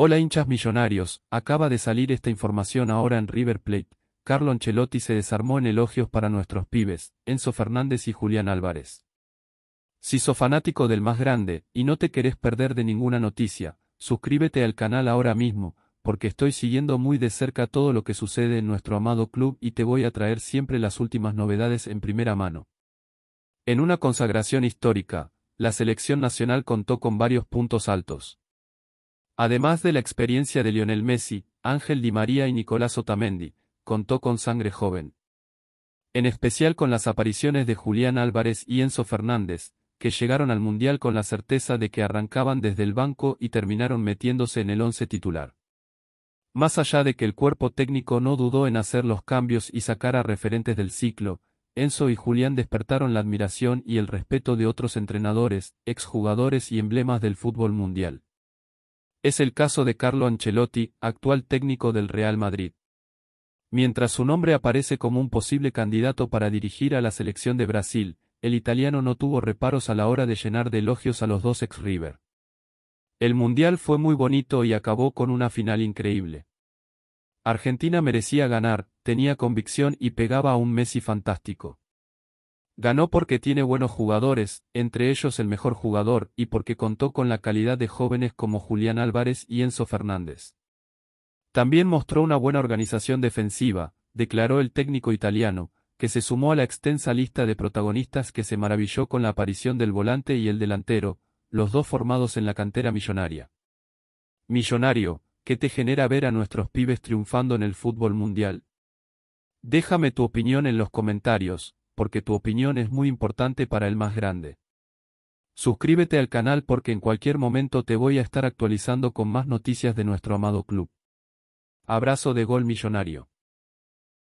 Hola hinchas millonarios, acaba de salir esta información ahora en River Plate. Carlo Ancelotti se desarmó en elogios para nuestros pibes, Enzo Fernández y Julián Álvarez. Si sos fanático del más grande, y no te querés perder de ninguna noticia, suscríbete al canal ahora mismo, porque estoy siguiendo muy de cerca todo lo que sucede en nuestro amado club y te voy a traer siempre las últimas novedades en primera mano. En una consagración histórica, la selección nacional contó con varios puntos altos. Además de la experiencia de Lionel Messi, Ángel Di María y Nicolás Otamendi, contó con sangre joven. En especial con las apariciones de Julián Álvarez y Enzo Fernández, que llegaron al Mundial con la certeza de que arrancaban desde el banco y terminaron metiéndose en el once titular. Más allá de que el cuerpo técnico no dudó en hacer los cambios y sacar a referentes del ciclo, Enzo y Julián despertaron la admiración y el respeto de otros entrenadores, exjugadores y emblemas del fútbol mundial. Es el caso de Carlo Ancelotti, actual técnico del Real Madrid. Mientras su nombre aparece como un posible candidato para dirigir a la selección de Brasil, el italiano no tuvo reparos a la hora de llenar de elogios a los dos ex River. El Mundial fue muy bonito y acabó con una final increíble. Argentina merecía ganar, tenía convicción y pegaba a un Messi fantástico. Ganó porque tiene buenos jugadores, entre ellos el mejor jugador, y porque contó con la calidad de jóvenes como Julián Álvarez y Enzo Fernández. También mostró una buena organización defensiva, declaró el técnico italiano, que se sumó a la extensa lista de protagonistas que se maravilló con la aparición del volante y el delantero, los dos formados en la cantera millonaria. Millonario, ¿qué te genera ver a nuestros pibes triunfando en el fútbol mundial? Déjame tu opinión en los comentarios, porque tu opinión es muy importante para el más grande. Suscríbete al canal porque en cualquier momento te voy a estar actualizando con más noticias de nuestro amado club. Abrazo de gol millonario.